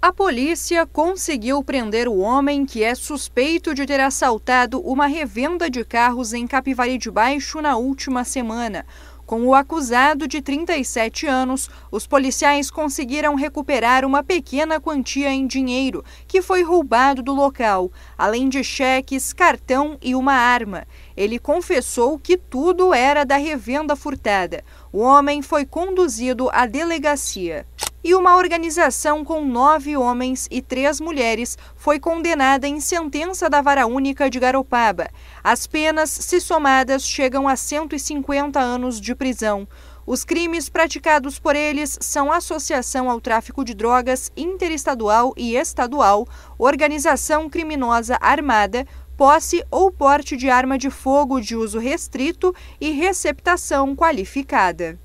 A polícia conseguiu prender o homem que é suspeito de ter assaltado uma revenda de carros em Capivari de Baixo na última semana. Com o acusado de 37 anos, os policiais conseguiram recuperar uma pequena quantia em dinheiro que foi roubado do local, além de cheques, cartão e uma arma. Ele confessou que tudo era da revenda furtada. O homem foi conduzido à delegacia e uma organização com nove homens e três mulheres foi condenada em sentença da Vara Única de Garopaba. As penas, se somadas, chegam a 150 anos de prisão. Os crimes praticados por eles são associação ao tráfico de drogas interestadual e estadual, organização criminosa armada, posse ou porte de arma de fogo de uso restrito e receptação qualificada.